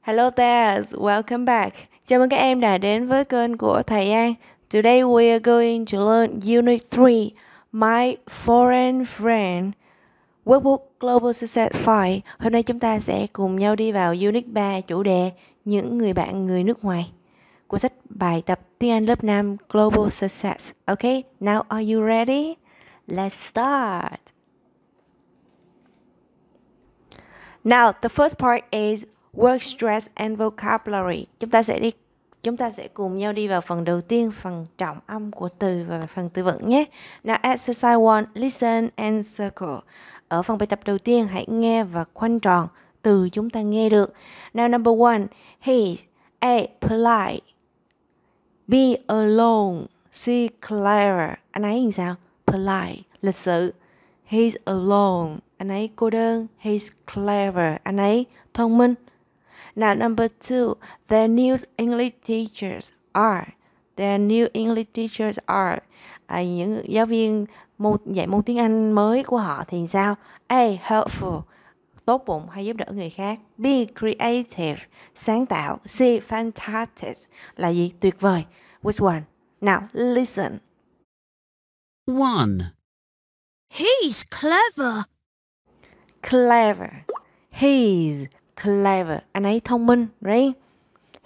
Hello there, welcome back. Chào mừng các em đã đến với kênh của thầy An. Today we are going to learn Unit 3, My Foreign Friend. Workbook Global Success 5. Hôm nay chúng ta sẽ cùng nhau đi vào Unit 3 chủ đề Những người bạn người nước ngoài của sách bài tập tiếng Anh lớp 5 Global Success. Ok, now are you ready? Let's start. Now, the first part is Work Stress and Vocabulary. Chúng ta sẽ đi chúng ta sẽ cùng nhau đi vào phần đầu tiên, phần trọng âm của từ và phần từ vựng nhé. Now exercise one, listen and circle. Ở phần bài tập đầu tiên hãy nghe và khoanh tròn từ chúng ta nghe được. Now number one, he's A polite. be alone. C clever. Anh ấy như sao? Polite, lịch sự. He's alone. Anh ấy cô đơn. He's clever. Anh ấy thông minh. Now, number two, their new English teachers are. Their new English teachers are. À, những giáo viên môn, dạy môn tiếng Anh mới của họ thì sao? A. Helpful tốt bụng hay giúp đỡ người khác. B. Creative, sáng tạo. C. Fantastic, là gì? Tuyệt vời. Which one? Now, listen. One. He's clever. Clever. He's clever anh ấy thông minh right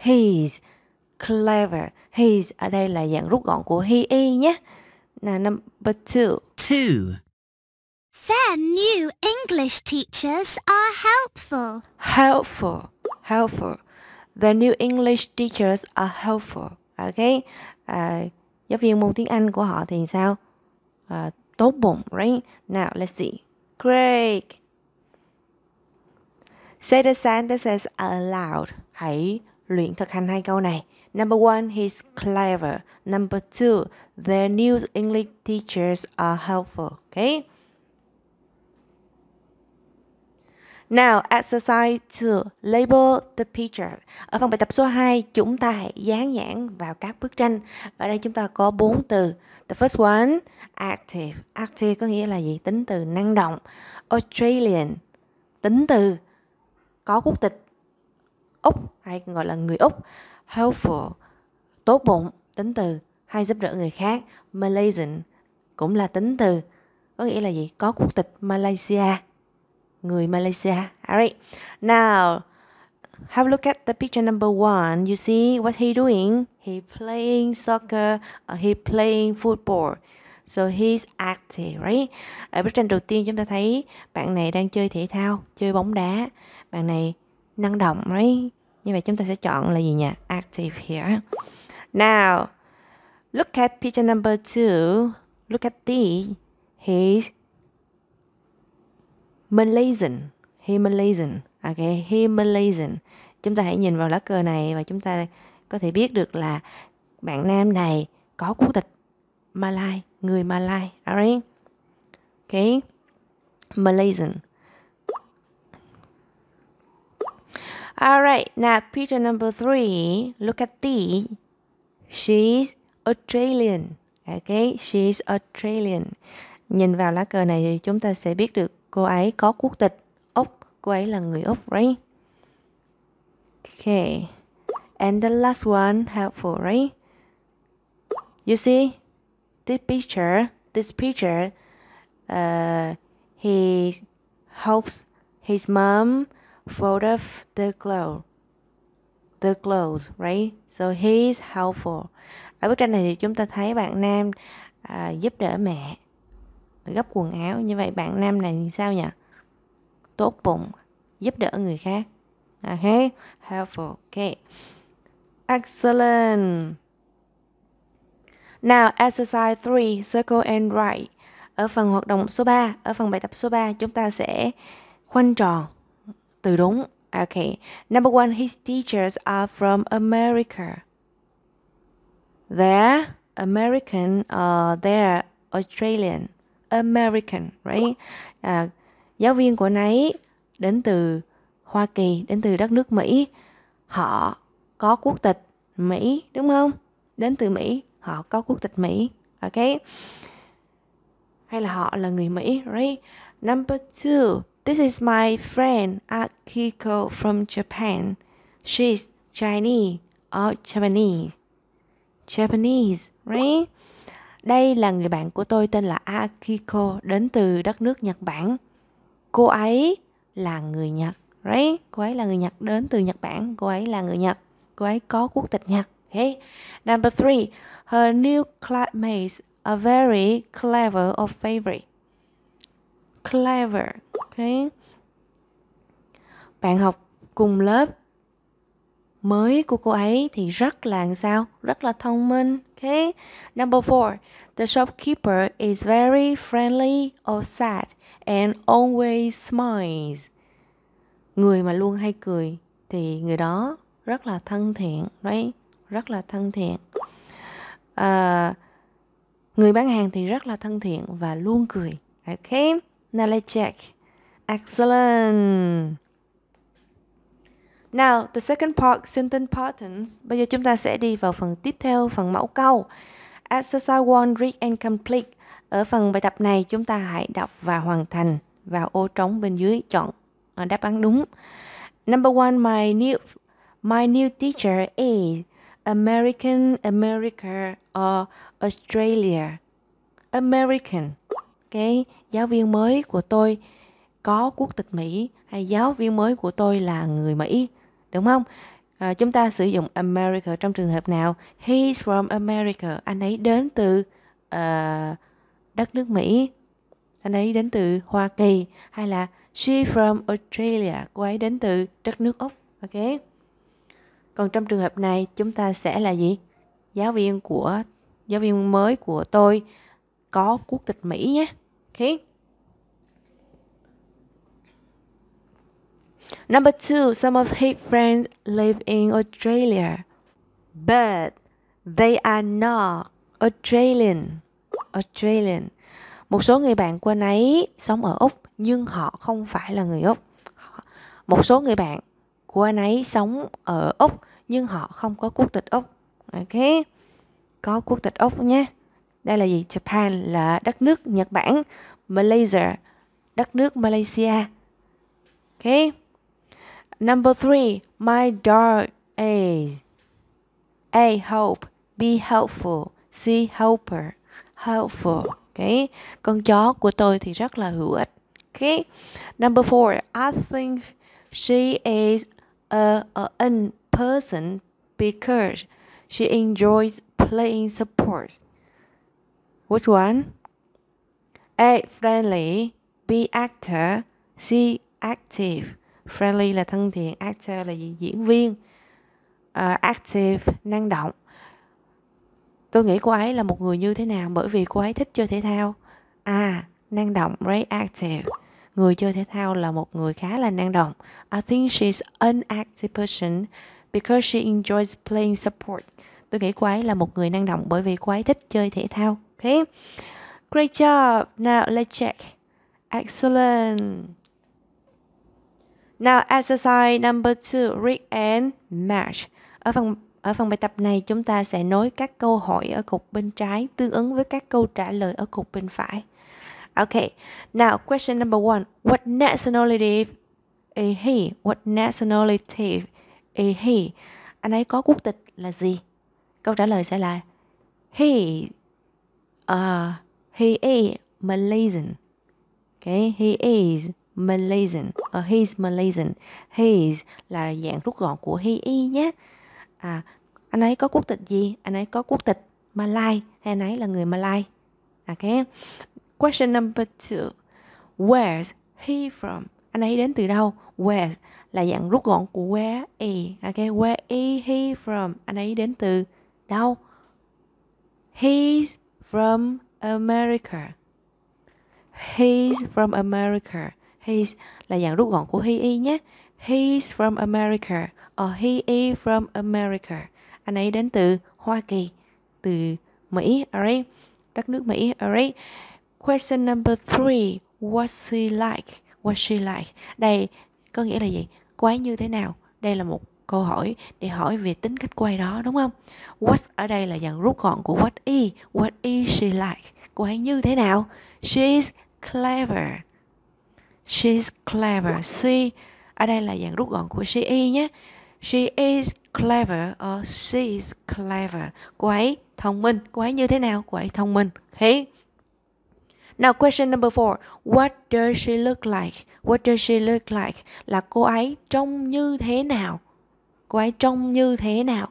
he's clever he's ở đây là dạng rút gọn của he y nhé là number two two Their new English teachers are helpful. Helpful, helpful. The new English teachers are helpful. Okay. uh, giáo viên môn tiếng Anh của họ thì sao? uh, tốt bụng, right? Now let's see. Great. Say the sentences aloud. Hãy luyện thực hành hai câu này. Number one, he's clever. Number two, their new English teachers are helpful. Okay. Now, exercise 2, label the picture. Ở phần bài tập số 2, chúng ta hãy dán nhãn vào các bức tranh. Ở đây chúng ta có 4 từ. The first one, active. Active có nghĩa là gì? Tính từ năng động. Australian, tính từ có quốc tịch Úc hay gọi là người Úc, helpful, tốt bụng, tính từ hay giúp đỡ người khác, Malaysian cũng là tính từ, có nghĩa là gì? Có quốc tịch Malaysia, người Malaysia. Alright, now have a look at the picture number one. You see what he doing? He playing soccer, uh, he playing football. So he's active, right? Ở bức tranh đầu tiên chúng ta thấy bạn này đang chơi thể thao, chơi bóng đá. Bạn này năng động, right? Như vậy chúng ta sẽ chọn là gì nhỉ? Active here. Now, look at picture number two. Look at D. He's Malaysian. He Malaysian. Okay, he Malaysian. Chúng ta hãy nhìn vào lá cờ này và chúng ta có thể biết được là bạn nam này có quốc tịch Malai người Malay, alright? Okay, Malaysian. Alright, now picture number three. Look at the. She's Australian. Okay, she's Australian. Nhìn vào lá cờ này thì chúng ta sẽ biết được cô ấy có quốc tịch Úc. Cô ấy là người Úc, right? Okay. And the last one, helpful, right? You see, this picture, this picture, uh, he helps his mom fold up the clothes, the clothes, right? So he's helpful. Ở bức tranh này thì chúng ta thấy bạn nam à, giúp đỡ mẹ gấp quần áo như vậy bạn nam này thì sao nhỉ? Tốt bụng, giúp đỡ người khác. Okay, à, helpful. Okay, excellent. Now, exercise 3, circle and write. Ở phần hoạt động số 3, ở phần bài tập số 3, chúng ta sẽ khoanh tròn từ đúng. Okay. Number one, his teachers are from America. They're American, uh, they're Australian. American, right? À, giáo viên của nấy đến từ Hoa Kỳ, đến từ đất nước Mỹ. Họ có quốc tịch Mỹ, đúng không? Đến từ Mỹ họ có quốc tịch Mỹ ok hay là họ là người Mỹ right number two this is my friend Akiko from Japan she's Chinese or oh, Japanese Japanese right đây là người bạn của tôi tên là Akiko đến từ đất nước Nhật Bản cô ấy là người Nhật right cô ấy là người Nhật đến từ Nhật Bản cô ấy là người Nhật cô ấy có quốc tịch Nhật Okay. Number three, her new classmates are very clever or favorite. Clever. Okay. Bạn học cùng lớp mới của cô ấy thì rất là sao? Rất là thông minh. Okay. Number four, the shopkeeper is very friendly or sad and always smiles. Người mà luôn hay cười thì người đó rất là thân thiện, right? rất là thân thiện à, người bán hàng thì rất là thân thiện và luôn cười ok now let's check excellent Now, the second part, sentence patterns. Bây giờ chúng ta sẽ đi vào phần tiếp theo, phần mẫu câu. Exercise one read and complete. Ở phần bài tập này, chúng ta hãy đọc và hoàn thành vào ô trống bên dưới chọn à, đáp án đúng. Number one, my new my new teacher is American, America or Australia. American. Cái giáo viên mới của tôi có quốc tịch Mỹ hay giáo viên mới của tôi là người Mỹ, đúng không? À, chúng ta sử dụng America trong trường hợp nào? He's from America. Anh ấy đến từ uh, đất nước Mỹ. Anh ấy đến từ Hoa Kỳ hay là she from Australia. Cô ấy đến từ đất nước Úc. Okay còn trong trường hợp này chúng ta sẽ là gì giáo viên của giáo viên mới của tôi có quốc tịch mỹ nhé okay. Number two, some of his friends live in Australia, but they are not Australian. Australian. Một số người bạn của anh ấy sống ở Úc nhưng họ không phải là người Úc. Một số người bạn cô anh ấy sống ở Úc nhưng họ không có quốc tịch Úc. Ok. Có quốc tịch Úc nhé. Đây là gì? Japan là đất nước Nhật Bản, Malaysia đất nước Malaysia. Ok. Number three, my dog is A. help B. Helpful C. Helper Helpful ok Con chó của tôi thì rất là hữu ích okay. Number four I think she is a an person because she enjoys playing sports. Which one? A. Friendly B. Actor C. Active Friendly là thân thiện, actor là diễn viên uh, Active, năng động Tôi nghĩ cô ấy là một người như thế nào bởi vì cô ấy thích chơi thể thao À, năng động, very active người chơi thể thao là một người khá là năng động. I think she's an active person because she enjoys playing sport. Tôi nghĩ cô ấy là một người năng động bởi vì cô ấy thích chơi thể thao. Okay. Great job. Now let's check. Excellent. Now exercise number two, read and match. Ở phần ở phần bài tập này chúng ta sẽ nối các câu hỏi ở cục bên trái tương ứng với các câu trả lời ở cục bên phải. Okay, now question number one. What nationality is he? What nationality is he? Anh ấy có quốc tịch là gì? Câu trả lời sẽ là he uh, he is Malaysian. Okay, he is Malaysian. Uh, he is Malaysian. He is là dạng rút gọn của he is nhé. À, anh ấy có quốc tịch gì? Anh ấy có quốc tịch Malay, Hay anh ấy là người Malay, Okay. Question number two. Where's he from? Anh ấy đến từ đâu? Where là dạng rút gọn của where is. Ok, where is he from? Anh ấy đến từ đâu? He's from America. He's from America. He's là dạng rút gọn của he is nhé. He's from America. Or ờ, he is from America. Anh ấy đến từ Hoa Kỳ, từ Mỹ, alright. Đất nước Mỹ, alright. Question number three. What's she like? What's she like? Đây có nghĩa là gì? Cô ấy như thế nào? Đây là một câu hỏi để hỏi về tính cách quay đó đúng không? What ở đây là dạng rút gọn của what is. What is she like? Cô ấy như thế nào? She's clever. She's clever. She ở đây là dạng rút gọn của she is nhé. She is clever or she clever. Cô ấy thông minh. Cô ấy như thế nào? Cô ấy thông minh. Thế Now question number four. What does she look like? What does she look like? Là cô ấy trông như thế nào? Cô ấy trông như thế nào?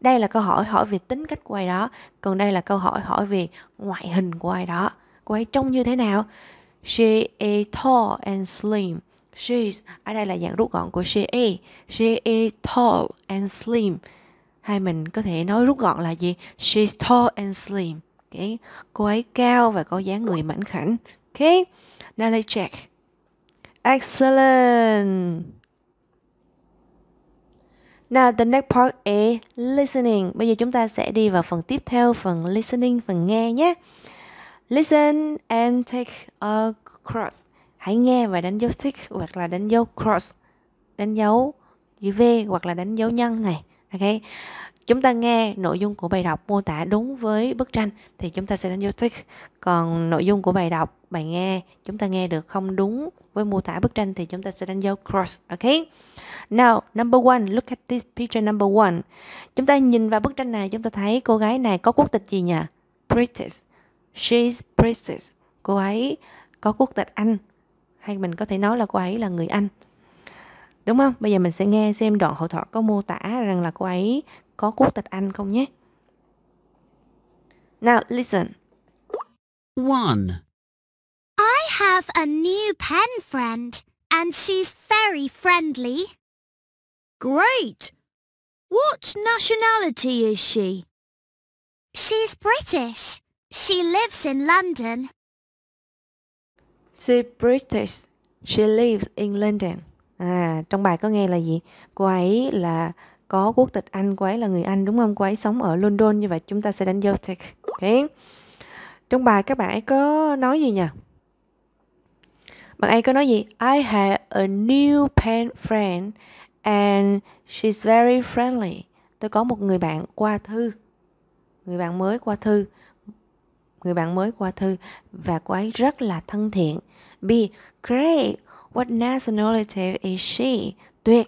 Đây là câu hỏi hỏi về tính cách của ai đó. Còn đây là câu hỏi hỏi về ngoại hình của ai đó. Cô ấy trông như thế nào? She is tall and slim. She is, ở đây là dạng rút gọn của she is. She is tall and slim. Hay mình có thể nói rút gọn là gì? She's tall and slim cái cô ấy cao và có dáng người mảnh khảnh ok now let's check excellent Now the next part is listening. Bây giờ chúng ta sẽ đi vào phần tiếp theo, phần listening, phần nghe nhé. Listen and take a cross. Hãy nghe và đánh dấu tick hoặc là đánh dấu cross, đánh dấu chữ V hoặc là đánh dấu nhân này. Ok chúng ta nghe nội dung của bài đọc mô tả đúng với bức tranh thì chúng ta sẽ đánh dấu tick còn nội dung của bài đọc bài nghe chúng ta nghe được không đúng với mô tả bức tranh thì chúng ta sẽ đánh dấu cross ok now number one look at this picture number one chúng ta nhìn vào bức tranh này chúng ta thấy cô gái này có quốc tịch gì nhỉ British she's British cô ấy có quốc tịch Anh hay mình có thể nói là cô ấy là người Anh đúng không? Bây giờ mình sẽ nghe xem đoạn hội thoại có mô tả rằng là cô ấy có quốc tịch Anh không nhé. Now listen. One. I have a new pen friend and she's very friendly. Great. What nationality is she? She's British. She lives in London. She's British. She lives in London. À, trong bài có nghe là gì? Cô ấy là có quốc tịch Anh, cô ấy là người Anh đúng không? Cô ấy sống ở London như vậy chúng ta sẽ đánh dấu tag. Okay. Trong bài các bạn ấy có nói gì nhỉ? Bạn ấy có nói gì? I have a new pen friend and she's very friendly. Tôi có một người bạn qua thư. Người bạn mới qua thư. Người bạn mới qua thư và cô ấy rất là thân thiện. B. Great. What nationality is she? Tuyệt.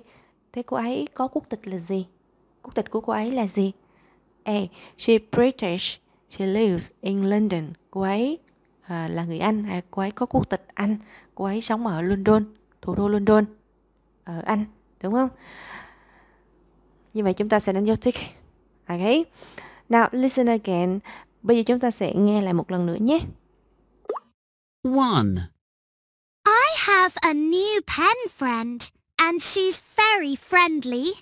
Thế cô ấy có quốc tịch là gì? Quốc tịch của cô ấy là gì? A. She British. She lives in London. Cô ấy uh, là người Anh. À, cô ấy có quốc tịch Anh. Cô ấy sống ở London, thủ đô London, ở Anh, đúng không? Như vậy chúng ta sẽ đánh dấu tick. Okay. Now listen again. Bây giờ chúng ta sẽ nghe lại một lần nữa nhé. One. I have a new pen friend and she's very friendly.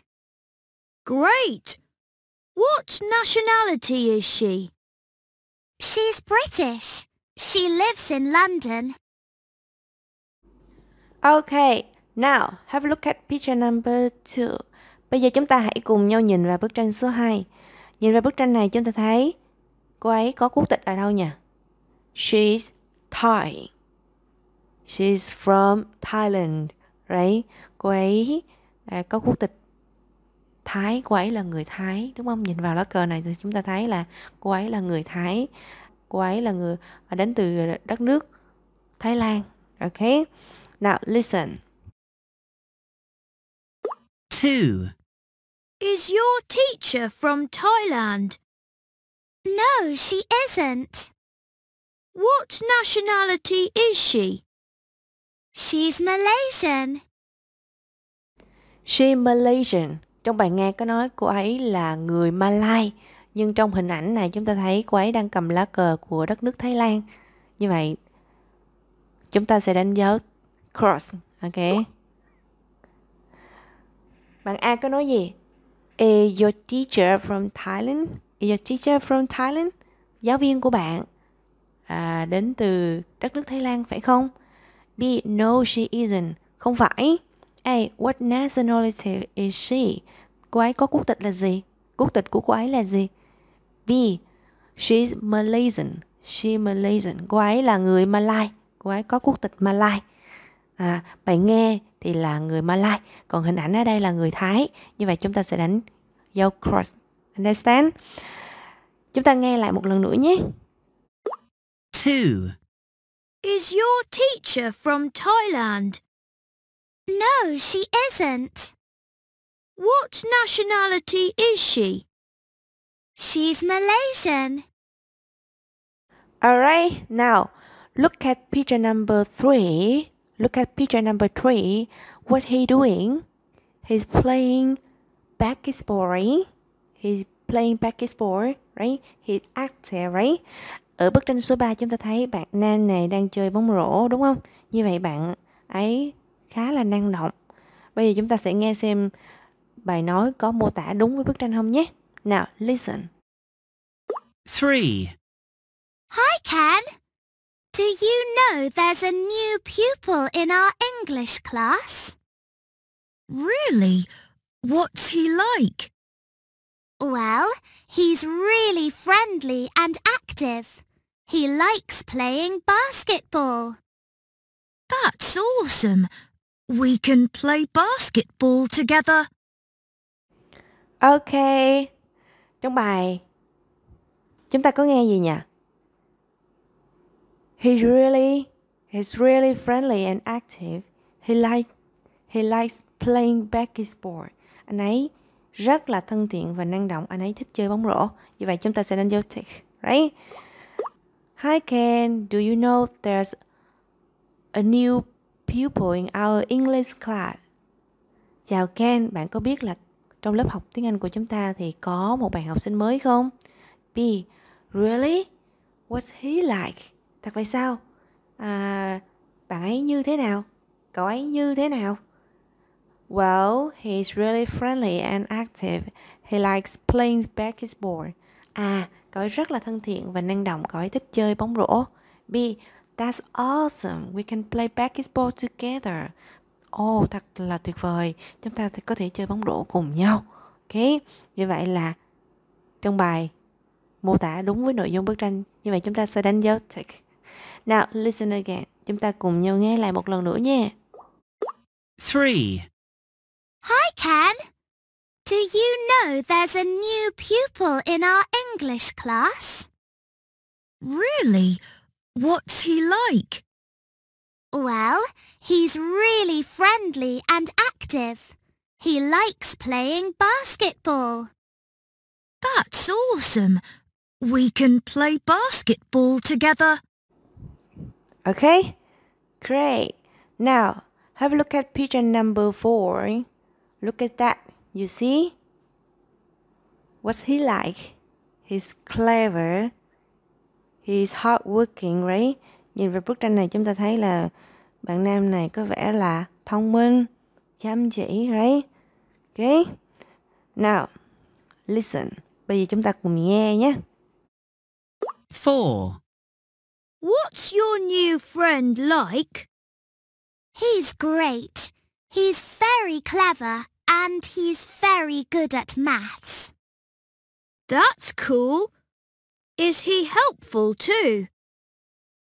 Great! What nationality is she? She's British. She lives in London. Okay, now have a look at picture number two. Bây giờ chúng ta hãy cùng nhau nhìn vào bức tranh số 2. Nhìn vào bức tranh này chúng ta thấy cô ấy có quốc tịch ở đâu nhỉ? She's Thai. She's from Thailand, right? cô ấy à, có quốc tịch Thái cô ấy là người Thái đúng không nhìn vào lá cờ này thì chúng ta thấy là cô ấy là người Thái cô ấy là người à, đến từ đất nước Thái Lan ok now listen two is your teacher from Thailand no she isn't what nationality is she she's Malaysian She Malaysian trong bài nghe có nói cô ấy là người Malai nhưng trong hình ảnh này chúng ta thấy cô ấy đang cầm lá cờ của đất nước Thái Lan như vậy chúng ta sẽ đánh dấu cross ok bạn A có nói gì is your teacher from Thailand is your teacher from Thailand giáo viên của bạn à, đến từ đất nước Thái Lan phải không B no she isn't không phải A. What nationality is she? Cô ấy có quốc tịch là gì? Quốc tịch của cô ấy là gì? B. She's Malaysian. She Malaysian. Cô ấy là người Malai. Cô ấy có quốc tịch Malai. À, bạn nghe thì là người Malai. Còn hình ảnh ở đây là người Thái. Như vậy chúng ta sẽ đánh dấu cross. Understand? Chúng ta nghe lại một lần nữa nhé. Two. Is your teacher from Thailand? No, she isn't. What nationality is she? She's Malaysian. Alright, now look at picture number three. Look at picture number three. What he doing? He's playing basketball, He's playing basketball, right? He's active, right? Ở bức tranh số 3 chúng ta thấy bạn nam này đang chơi bóng rổ đúng không? Như vậy bạn ấy khá là năng động bây giờ chúng ta sẽ nghe xem bài nói có mô tả đúng với bức tranh không nhé nào listen Three. Hi, Ken, Do you know there's a new pupil in our English class? Really? What's he like? Well, he's really friendly and active. He likes playing basketball. That's awesome. We can play basketball together. Ok. Trong bài chúng ta có nghe gì nhỉ? He really is really friendly and active. He like he likes playing basketball. Anh ấy rất là thân thiện và năng động. Anh ấy thích chơi bóng rổ. Vì vậy chúng ta sẽ nên vô thiệt, right? Hi Ken, do you know there's a new pupil in our English class. Chào Ken, bạn có biết là trong lớp học tiếng Anh của chúng ta thì có một bạn học sinh mới không? B. Really? What's he like? Thật vậy sao? À, bạn ấy như thế nào? Cậu ấy như thế nào? Well, he's really friendly and active. He likes playing basketball. À, cậu ấy rất là thân thiện và năng động, cậu ấy thích chơi bóng rổ. B. That's awesome. We can play basketball together. Oh, thật là tuyệt vời. Chúng ta sẽ có thể chơi bóng rổ cùng nhau. Ok, như vậy là trong bài mô tả đúng với nội dung bức tranh. Như vậy chúng ta sẽ đánh dấu tick. Now, listen again. Chúng ta cùng nhau nghe lại một lần nữa nha. 3. Hi, Ken. Do you know there's a new pupil in our English class? Really? What's he like? Well, he's really friendly and active. He likes playing basketball. That's awesome. We can play basketball together. Okay, great. Now, have a look at picture number four. Look at that. You see? What's he like? He's clever, He's hardworking, right? Nhìn vào bức tranh này chúng ta thấy là bạn nam này có vẻ là thông minh, chăm chỉ, right? Okay. Now, listen. Bây giờ chúng ta cùng nghe nhé. Four. What's your new friend like? He's great. He's very clever and he's very good at maths. That's cool. Is he helpful too?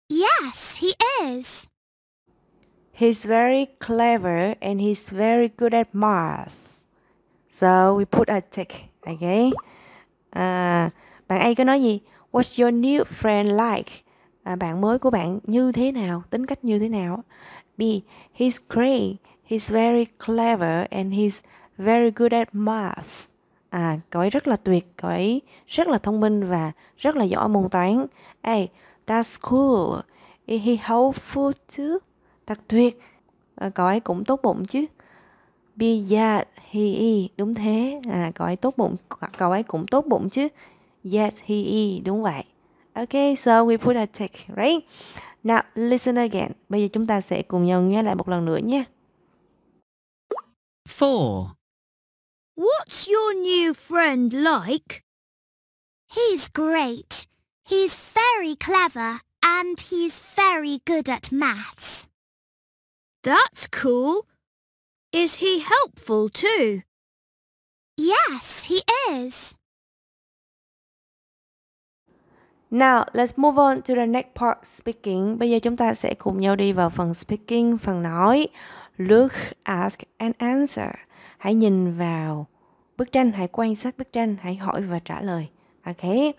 Yes, he is. He's very clever and he's very good at math. So we put a tick, okay? À, bạn A có nói gì? What's your new friend like? À, bạn mới của bạn như thế nào? Tính cách như thế nào? B. He's great. He's very clever and he's very good at math à cậu ấy rất là tuyệt cậu ấy rất là thông minh và rất là giỏi môn toán hey that's cool is he helpful too thật tuyệt à, cậu ấy cũng tốt bụng chứ be yeah he is đúng thế à cậu ấy tốt bụng cậu ấy cũng tốt bụng chứ yes he is đúng vậy okay so we put a tick right now listen again bây giờ chúng ta sẽ cùng nhau nghe lại một lần nữa nhé four What's your new friend like? He's great. He's very clever and he's very good at maths. That's cool. Is he helpful too? Yes, he is. Now, let's move on to the next part speaking. Bây giờ chúng ta sẽ cùng nhau đi vào phần speaking, phần nói. Look, ask and answer. hãy nhìn vào bức tranh hãy quan sát bức tranh hãy hỏi và trả lời okay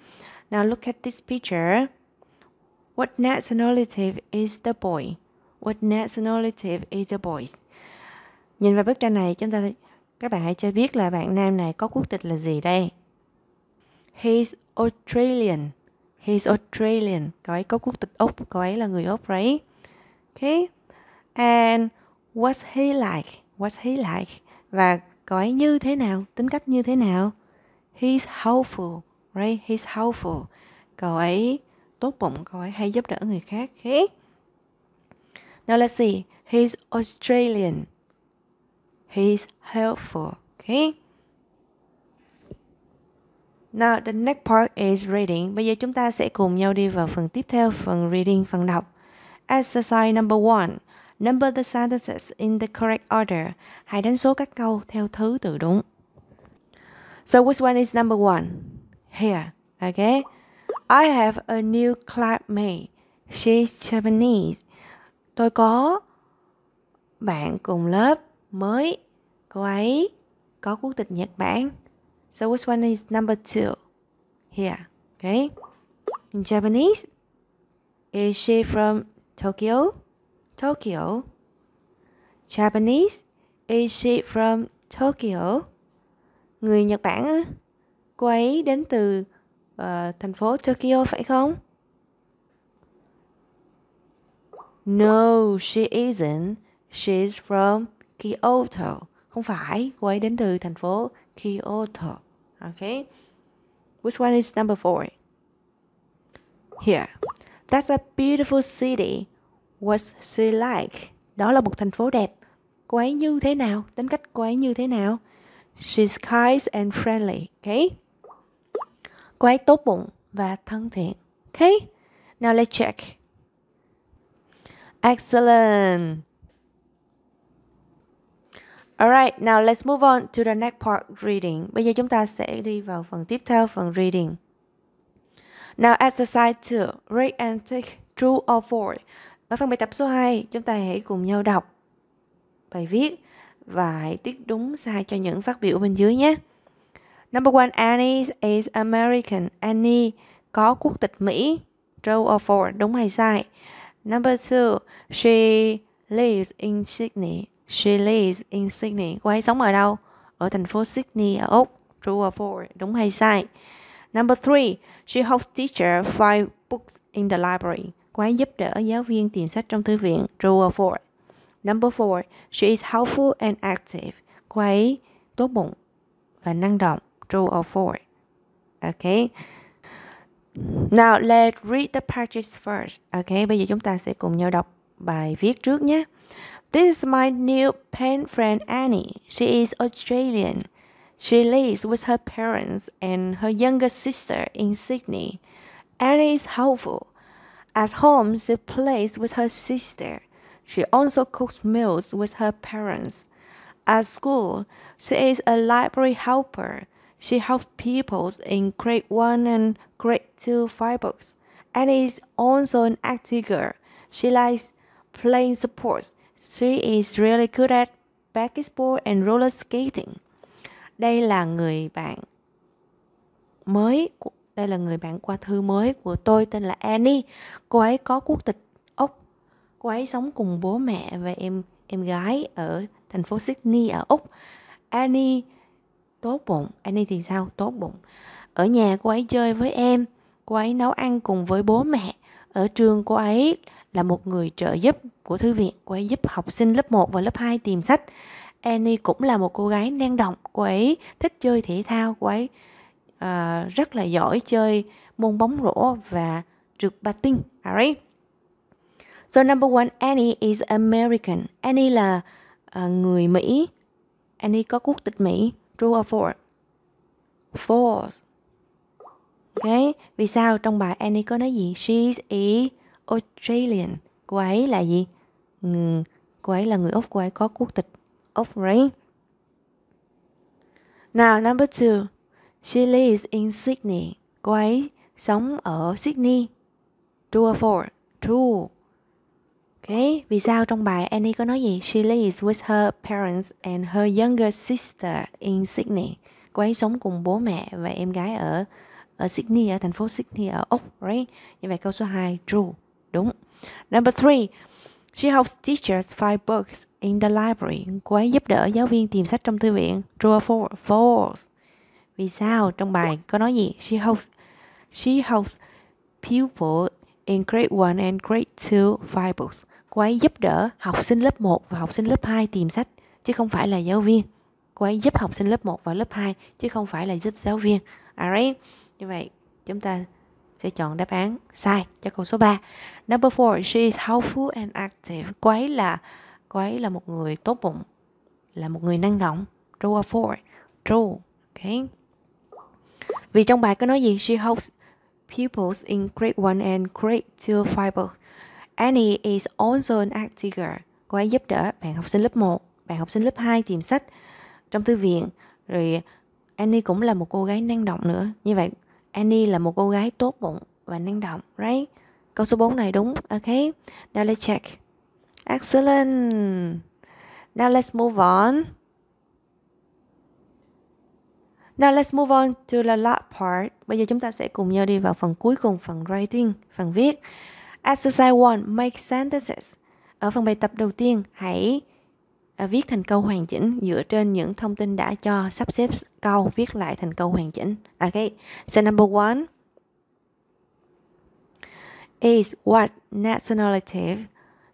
now look at this picture what nationality is the boy what nationality is the boy nhìn vào bức tranh này chúng ta các bạn hãy cho biết là bạn nam này có quốc tịch là gì đây he's Australian he's Australian cậu ấy có quốc tịch úc cậu ấy là người úc right okay and what's he like what's he like và cậu ấy như thế nào tính cách như thế nào he's helpful right he's helpful cậu ấy tốt bụng cậu ấy hay giúp đỡ người khác okay now let's see he's Australian he's helpful okay Now the next part is reading. Bây giờ chúng ta sẽ cùng nhau đi vào phần tiếp theo, phần reading, phần đọc. Exercise number one. Number the sentences in the correct order. Hãy đánh số các câu theo thứ tự đúng. So which one is number one? Here. Okay. I have a new classmate. She's Japanese. Tôi có bạn cùng lớp mới. Cô ấy có quốc tịch Nhật Bản. So which one is number two? Here. Okay. In Japanese, is she from Tokyo? Tokyo. Japanese, is she from Tokyo? Người Nhật Bản ư? Cô ấy đến từ uh, thành phố Tokyo phải không? No, she isn't. She's from Kyoto. Không phải, cô ấy đến từ thành phố Kyoto. Okay. Which one is number four? Here. That's a beautiful city. What's she like? Đó là một thành phố đẹp. Cô ấy như thế nào? Tính cách cô ấy như thế nào? She's kind and friendly. Okay. Cô ấy tốt bụng và thân thiện. Okay. Now let's check. Excellent. Alright, now let's move on to the next part reading. Bây giờ chúng ta sẽ đi vào phần tiếp theo, phần reading. Now exercise 2. Read and take true or false. Ở phần bài tập số 2, chúng ta hãy cùng nhau đọc bài viết và hãy tiết đúng sai cho những phát biểu bên dưới nhé. Number one, Annie is American. Annie có quốc tịch Mỹ. True or false? Đúng hay sai? Number two, she lives in Sydney. She lives in Sydney. Cô ấy sống ở đâu? Ở thành phố Sydney ở Úc. True or false? Đúng hay sai? Number three, she helps teacher find books in the library. Cô giúp đỡ giáo viên tìm sách trong thư viện. Rule 4. Number four, She is helpful and active. Cô ấy tốt bụng và năng động. Rule of 4. Okay. Now let's read the pages first. Okay, bây giờ chúng ta sẽ cùng nhau đọc bài viết trước nhé. This is my new pen friend Annie. She is Australian. She lives with her parents and her younger sister in Sydney. Annie is helpful. At home, she plays with her sister. She also cooks meals with her parents. At school, she is a library helper. She helps pupils in grade 1 and grade 2 five books and is also an active girl. She likes playing sports. She is really good at basketball and roller skating. Đây là người bạn mới của Đây là người bạn qua thư mới của tôi tên là Annie. Cô ấy có quốc tịch Úc. Cô ấy sống cùng bố mẹ và em em gái ở thành phố Sydney ở Úc. Annie tốt bụng. Annie thì sao? Tốt bụng. Ở nhà cô ấy chơi với em. Cô ấy nấu ăn cùng với bố mẹ. Ở trường cô ấy là một người trợ giúp của thư viện. Cô ấy giúp học sinh lớp 1 và lớp 2 tìm sách. Annie cũng là một cô gái năng động. Cô ấy thích chơi thể thao. Cô ấy à, rất là giỏi chơi môn bóng rổ và trượt tinh, Alright. So number one, Annie is American. Annie là uh, người Mỹ. Annie có quốc tịch Mỹ. True or false? False. okay vì sao trong bài Annie có nói gì? She's a Australian. Cô ấy là gì? Ừ, cô ấy là người Úc, cô ấy có quốc tịch Úc, right? Now, number two. She lives in Sydney. Cô ấy sống ở Sydney. True or false? True. Okay. vì sao trong bài Annie có nói gì? She lives with her parents and her younger sister in Sydney. Cô ấy sống cùng bố mẹ và em gái ở ở Sydney, ở thành phố Sydney, ở Úc, right? Như vậy câu số 2, true, đúng. Number 3, she helps teachers find books in the library. Cô ấy giúp đỡ giáo viên tìm sách trong thư viện. True or false? False. Vì sao? Trong bài có nói gì? She hopes she hopes people in grade 1 and grade 2 find books. Cô ấy giúp đỡ học sinh lớp 1 và học sinh lớp 2 tìm sách chứ không phải là giáo viên. Cô ấy giúp học sinh lớp 1 và lớp 2 chứ không phải là giúp giáo viên. Alright. Như vậy chúng ta sẽ chọn đáp án sai cho câu số 3. Number 4, she is helpful and active. Cô ấy là cô ấy là một người tốt bụng, là một người năng động. True or false? True. Okay. Vì trong bài có nói gì? She helps pupils in grade 1 and grade 2 fiber. Annie is also an active teacher. Cô ấy giúp đỡ bạn học sinh lớp 1, bạn học sinh lớp 2 tìm sách trong thư viện. Rồi Annie cũng là một cô gái năng động nữa. Như vậy Annie là một cô gái tốt bụng và năng động, right? Câu số 4 này đúng. Ok. Now let's check. Excellent. Now let's move on. Now let's move on to the last part. Bây giờ chúng ta sẽ cùng nhau đi vào phần cuối cùng, phần writing, phần viết. Exercise 1, make sentences. Ở phần bài tập đầu tiên, hãy à, viết thành câu hoàn chỉnh dựa trên những thông tin đã cho sắp xếp câu viết lại thành câu hoàn chỉnh. Ok. So number one is what nationality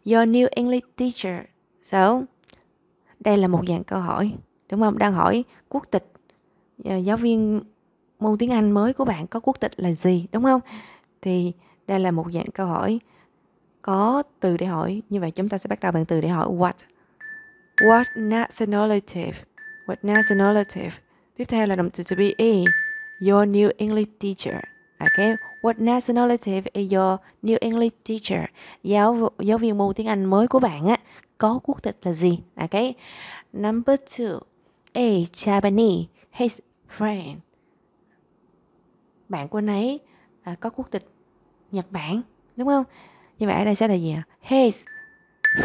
your new English teacher. So đây là một dạng câu hỏi, đúng không? Đang hỏi quốc tịch Ờ, giáo viên môn tiếng Anh mới của bạn có quốc tịch là gì đúng không? Thì đây là một dạng câu hỏi có từ để hỏi như vậy chúng ta sẽ bắt đầu bằng từ để hỏi what what nationality what nationality tiếp theo là động từ to be a your new English teacher okay à, what nationality is your new English teacher giáo giáo viên môn tiếng Anh mới của bạn á có quốc tịch là gì okay à, number two a Japanese his friend. Bạn của anh ấy à, có quốc tịch Nhật Bản, đúng không? Như vậy ở đây sẽ là gì His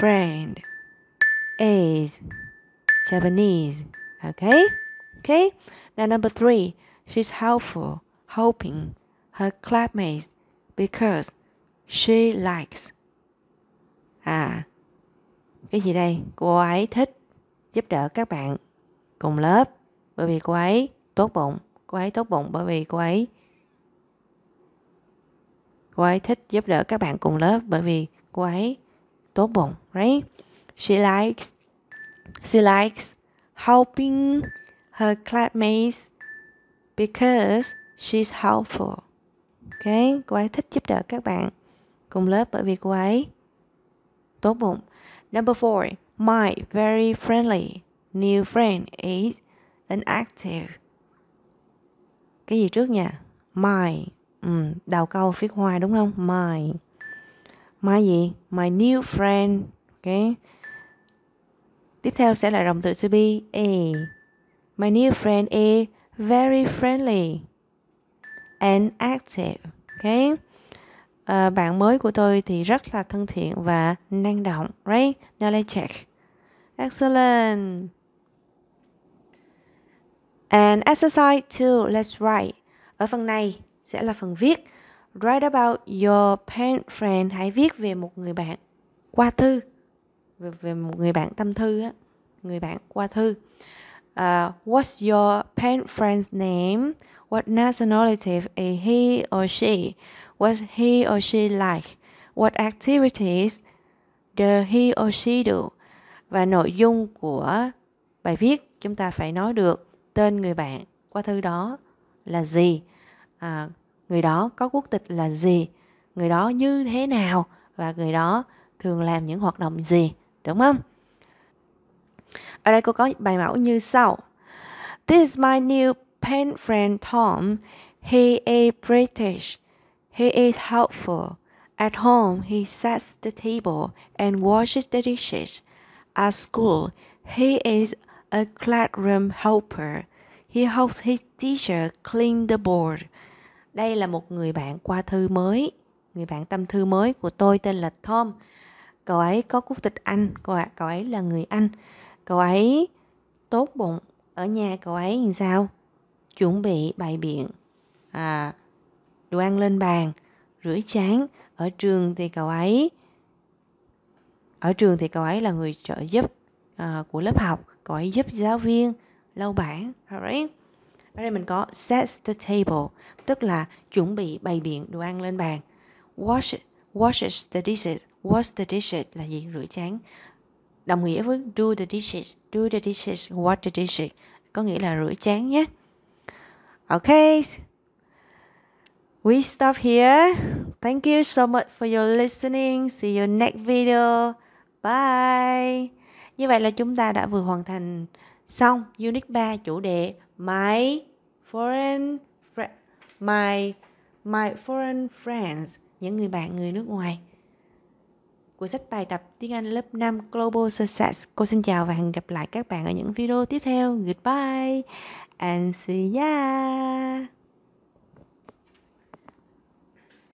friend is Japanese. Okay? Okay? Now number three, she's helpful, helping her classmates because she likes. À, cái gì đây? Cô ấy thích giúp đỡ các bạn cùng lớp bởi vì cô ấy tốt bụng cô ấy tốt bụng bởi vì cô ấy cô ấy thích giúp đỡ các bạn cùng lớp bởi vì cô ấy tốt bụng right she likes she likes helping her classmates because she's helpful okay cô ấy thích giúp đỡ các bạn cùng lớp bởi vì cô ấy tốt bụng number four my very friendly new friend is đến active cái gì trước nha my ừ, đầu câu viết hoa đúng không my my gì my new friend ok tiếp theo sẽ là động từ to be a my new friend a very friendly and active ok à, bạn mới của tôi thì rất là thân thiện và năng động right now let's check excellent And exercise 2, let's write. Ở phần này sẽ là phần viết. Write about your pen friend. Hãy viết về một người bạn qua thư. Về, về một người bạn tâm thư á. Người bạn qua thư. Uh, what's your pen friend's name? What nationality is he or she? What he or she like? What activities does he or she do? Và nội dung của bài viết chúng ta phải nói được tên người bạn qua thư đó là gì à, người đó có quốc tịch là gì người đó như thế nào và người đó thường làm những hoạt động gì đúng không ở đây cô có bài mẫu như sau This is my new pen friend Tom. He is British. He is helpful. At home, he sets the table and washes the dishes. At school, he is a classroom helper. He helps his teacher clean the board. Đây là một người bạn qua thư mới, người bạn tâm thư mới của tôi tên là Tom. Cậu ấy có quốc tịch Anh, cậu ấy, cậu ấy là người Anh. Cậu ấy tốt bụng, ở nhà cậu ấy làm sao? Chuẩn bị bài biện, à, đồ ăn lên bàn, rửa chén. Ở trường thì cậu ấy ở trường thì cậu ấy là người trợ giúp à, của lớp học cậu giúp giáo viên lau bảng alright ở đây mình có set the table tức là chuẩn bị bày biện đồ ăn lên bàn wash washes the dishes wash the dishes là gì rửa chén đồng nghĩa với do the dishes do the dishes wash the dishes có nghĩa là rửa chén nhé ok we stop here thank you so much for your listening see you next video bye như vậy là chúng ta đã vừa hoàn thành xong Unit 3 chủ đề My Foreign My My Foreign Friends những người bạn người nước ngoài của sách bài tập tiếng Anh lớp 5 Global Success. Cô xin chào và hẹn gặp lại các bạn ở những video tiếp theo. Goodbye and see ya.